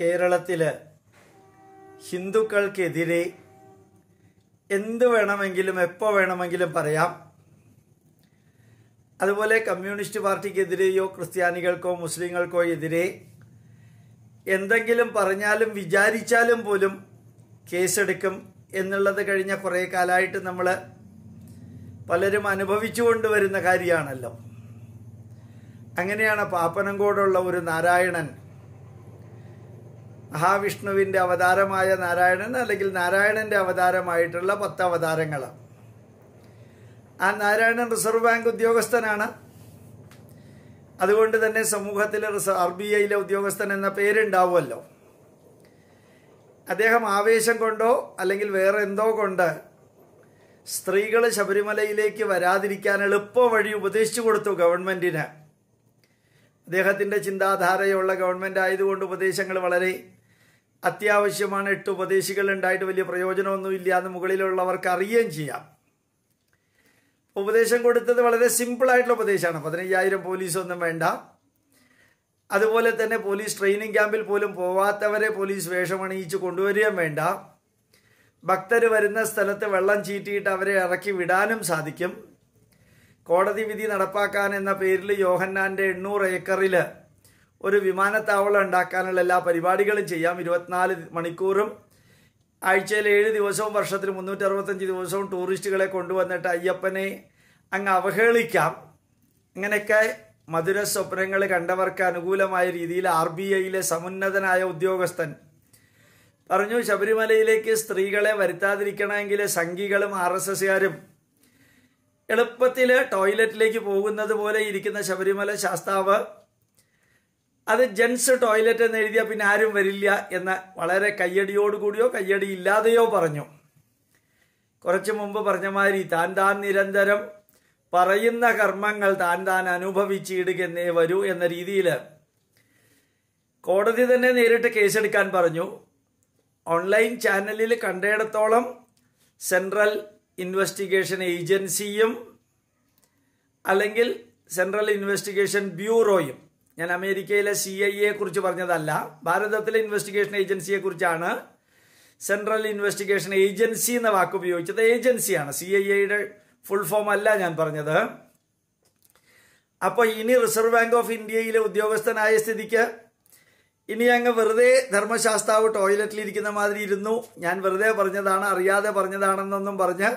കേരളത്തിൽ ഹിന്ദുക്കൾക്കെതിരെ എന്ത് വേണമെങ്കിലും എപ്പോൾ വേണമെങ്കിലും പറയാം അതുപോലെ കമ്മ്യൂണിസ്റ്റ് പാർട്ടിക്കെതിരെയോ ക്രിസ്ത്യാനികൾക്കോ മുസ്ലിങ്ങൾക്കോ എതിരെ എന്തെങ്കിലും പറഞ്ഞാലും വിചാരിച്ചാലും പോലും കേസെടുക്കും എന്നുള്ളത് കഴിഞ്ഞ കുറേ കാലമായിട്ട് നമ്മൾ പലരും അനുഭവിച്ചു കൊണ്ടുവരുന്ന കാര്യമാണല്ലോ അങ്ങനെയാണ് പാപ്പനംകോടുള്ള ഒരു നാരായണൻ മഹാവിഷ്ണുവിൻ്റെ അവതാരമായ നാരായണൻ അല്ലെങ്കിൽ നാരായണൻ്റെ അവതാരമായിട്ടുള്ള പത്ത് അവതാരങ്ങളാണ് ആ നാരായണൻ റിസർവ് ബാങ്ക് ഉദ്യോഗസ്ഥനാണ് അതുകൊണ്ട് തന്നെ സമൂഹത്തിലെ ആർ ബി ഐയിലെ ഉദ്യോഗസ്ഥൻ എന്ന പേരുണ്ടാവുമല്ലോ അദ്ദേഹം ആവേശം കൊണ്ടോ അല്ലെങ്കിൽ വേറെ എന്തോ കൊണ്ട് സ്ത്രീകൾ ശബരിമലയിലേക്ക് വരാതിരിക്കാൻ എളുപ്പ വഴി ഉപദേശിച്ചു കൊടുത്തു ഗവൺമെൻറ്റിന് അദ്ദേഹത്തിൻ്റെ ചിന്താധാരയുള്ള ഗവൺമെൻറ് ആയതുകൊണ്ട് ഉപദേശങ്ങൾ വളരെ അത്യാവശ്യമാണ് എട്ട് ഉപദേശികൾ ഉണ്ടായിട്ട് വലിയ പ്രയോജനമൊന്നുമില്ല എന്ന് മുകളിലുള്ളവർക്ക് അറിയുകയും ചെയ്യാം ഉപദേശം കൊടുത്തത് വളരെ സിമ്പിളായിട്ടുള്ള ഉപദേശമാണ് പതിനയ്യായിരം പോലീസൊന്നും വേണ്ട അതുപോലെ തന്നെ പോലീസ് ട്രെയിനിങ് ക്യാമ്പിൽ പോലും പോവാത്തവരെ പോലീസ് വേഷമണിയിച്ച് കൊണ്ടുവരികയും വേണ്ട ഭക്തർ വരുന്ന സ്ഥലത്ത് വെള്ളം ചീറ്റിയിട്ട് അവരെ ഇറക്കി വിടാനും സാധിക്കും കോടതി വിധി നടപ്പാക്കാൻ എന്ന പേരിൽ യോഹന്നാൻ്റെ എണ്ണൂറ് ഏക്കറിൽ ഒരു വിമാനത്താവളം ഉണ്ടാക്കാനുള്ള എല്ലാ പരിപാടികളും ചെയ്യാം ഇരുപത്തിനാല് മണിക്കൂറും ആഴ്ചയിൽ ഏഴ് ദിവസവും വർഷത്തിൽ മുന്നൂറ്റി അറുപത്തഞ്ച് ദിവസവും ടൂറിസ്റ്റുകളെ കൊണ്ടുവന്നിട്ട് അയ്യപ്പനെ അങ്ങ് അവഹേളിക്കാം അങ്ങനെയൊക്കെ മധുര സ്വപ്നങ്ങൾ കണ്ടവർക്ക് അനുകൂലമായ രീതിയിൽ ആർ ബി ഐയിലെ സമുന്നതനായ ഉദ്യോഗസ്ഥൻ പറഞ്ഞു ശബരിമലയിലേക്ക് സ്ത്രീകളെ വരുത്താതിരിക്കണമെങ്കിൽ സംഘികളും ആർ എസ് എസുകാരും എളുപ്പത്തിൽ ടോയ്ലറ്റിലേക്ക് പോകുന്നത് പോലെ ഇരിക്കുന്ന ശബരിമല ശാസ്താവ് അത് ജെൻസ് ടോയ്ലറ്റ് എന്ന് എഴുതിയാൽ പിന്നെ ആരും വരില്ല എന്ന് വളരെ കൂടിയോ കയ്യടി ഇല്ലാതെയോ പറഞ്ഞു കുറച്ചു മുമ്പ് പറഞ്ഞ മാതിരി താൻ താൻ നിരന്തരം പറയുന്ന കർമ്മങ്ങൾ താൻ താൻ അനുഭവിച്ചിടുകന്നേ വരൂ എന്ന രീതിയിൽ കോടതി തന്നെ നേരിട്ട് കേസെടുക്കാൻ പറഞ്ഞു ഓൺലൈൻ ചാനലിൽ കണ്ടിടത്തോളം സെൻട്രൽ ഇൻവെസ്റ്റിഗേഷൻ ഏജൻസിയും അല്ലെങ്കിൽ സെൻട്രൽ ഇൻവെസ്റ്റിഗേഷൻ ബ്യൂറോയും ഞാൻ അമേരിക്കയിലെ സി ഐ എ കുറിച്ച് പറഞ്ഞതല്ല ഭാരതത്തിലെ ഇൻവെസ്റ്റിഗേഷൻ ഏജൻസിയെ കുറിച്ചാണ് സെൻട്രൽ ഇൻവെസ്റ്റിഗേഷൻ ഏജൻസി എന്ന വാക്ക് ഉപയോഗിച്ചത് ഏജൻസിയാണ് സി ഐ എയുടെ ഫുൾ ഫോം അല്ല ഞാൻ പറഞ്ഞത് അപ്പോൾ ഇനി റിസർവ് ബാങ്ക് ഓഫ് ഇന്ത്യയിലെ ഉദ്യോഗസ്ഥനായ സ്ഥിതിക്ക് ഇനി അങ്ങ് വെറുതെ ടോയ്ലറ്റിൽ ഇരിക്കുന്ന മാതിരി ഇരുന്നു ഞാൻ വെറുതെ പറഞ്ഞതാണ് അറിയാതെ പറഞ്ഞതാണെന്നൊന്നും പറഞ്ഞ്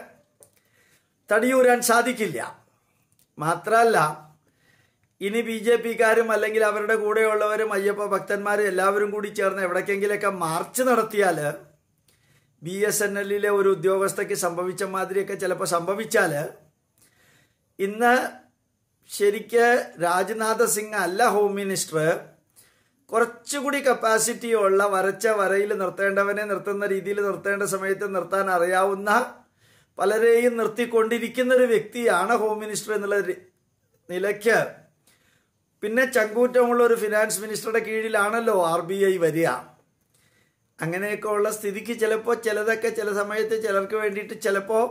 തടിയൂരാൻ സാധിക്കില്ല മാത്രമല്ല ഇനി ബി ജെ പിക്കാരും അല്ലെങ്കിൽ അവരുടെ കൂടെയുള്ളവരും അയ്യപ്പ ഭക്തന്മാരും എല്ലാവരും കൂടി ചേർന്ന് എവിടേക്കെങ്കിലൊക്കെ മാർച്ച് നടത്തിയാൽ ബി എസ് എൻ എല്ലിലെ ഒരു ഉദ്യോഗസ്ഥയ്ക്ക് സംഭവിച്ച മാതിരിയൊക്കെ ചിലപ്പോൾ സംഭവിച്ചാൽ ഇന്ന് ശരിക്ക് രാജ്നാഥ് സിംഗ് അല്ല ഹോം മിനിസ്റ്റർ കുറച്ചുകൂടി കപ്പാസിറ്റിയുള്ള വരച്ച വരയിൽ നിർത്തേണ്ടവനെ നിർത്തുന്ന രീതിയിൽ നിർത്തേണ്ട സമയത്ത് നിർത്താൻ അറിയാവുന്ന പലരെയും നിർത്തിക്കൊണ്ടിരിക്കുന്നൊരു ഒരു വ്യക്തിയാണ് ഹോം മിനിസ്റ്റർ എന്നുള്ള നിലയ്ക്ക് പിന്നെ ചങ്കൂറ്റമുള്ള ഒരു ഫിനാൻസ് മിനിസ്റ്ററുടെ കീഴിലാണല്ലോ ആർ ബി ഐ വരിക അങ്ങനെയൊക്കെ ഉള്ള സ്ഥിതിക്ക് ചിലപ്പോൾ ചിലതൊക്കെ ചില സമയത്ത് ചിലർക്ക് വേണ്ടിയിട്ട് ചിലപ്പോൾ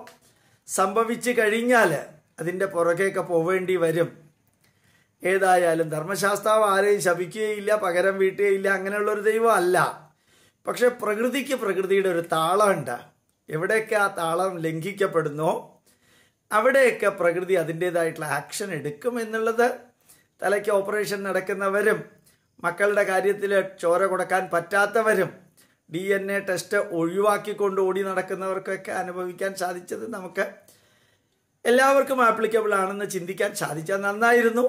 സംഭവിച്ചു കഴിഞ്ഞാൽ അതിൻ്റെ പുറകെയൊക്കെ പോവേണ്ടി വരും ഏതായാലും ധർമ്മശാസ്ത്രാവ് ആരെയും ശപിക്കുകയില്ല പകരം വീട്ടുകയില്ല അങ്ങനെയുള്ളൊരു ദൈവം അല്ല പക്ഷെ പ്രകൃതിക്ക് പ്രകൃതിയുടെ ഒരു താളമുണ്ട് എവിടെയൊക്കെ ആ താളം ലംഘിക്കപ്പെടുന്നോ അവിടെയൊക്കെ പ്രകൃതി അതിൻ്റേതായിട്ടുള്ള ആക്ഷൻ എടുക്കും എന്നുള്ളത് തലയ്ക്ക് ഓപ്പറേഷൻ നടക്കുന്നവരും മക്കളുടെ കാര്യത്തിൽ ചോര കൊടുക്കാൻ പറ്റാത്തവരും ഡി എൻ എ ടെസ്റ്റ് ഒഴിവാക്കിക്കൊണ്ട് ഓടി നടക്കുന്നവർക്കൊക്കെ അനുഭവിക്കാൻ സാധിച്ചത് നമുക്ക് എല്ലാവർക്കും ആപ്ലിക്കബിൾ ആണെന്ന് ചിന്തിക്കാൻ സാധിച്ചാൽ നന്നായിരുന്നു